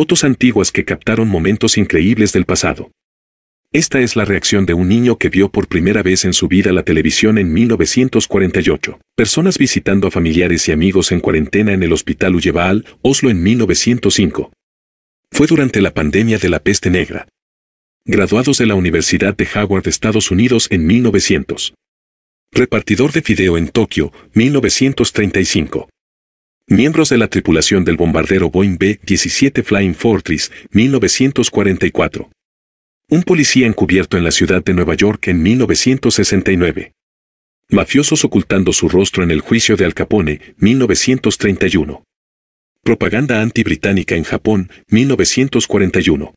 Fotos antiguas que captaron momentos increíbles del pasado. Esta es la reacción de un niño que vio por primera vez en su vida la televisión en 1948. Personas visitando a familiares y amigos en cuarentena en el Hospital Ulleval, Oslo en 1905. Fue durante la pandemia de la peste negra. Graduados de la Universidad de Howard, Estados Unidos en 1900. Repartidor de fideo en Tokio, 1935 miembros de la tripulación del bombardero Boeing B-17 Flying Fortress, 1944. Un policía encubierto en la ciudad de Nueva York en 1969. Mafiosos ocultando su rostro en el juicio de Al Capone, 1931. Propaganda antibritánica en Japón, 1941.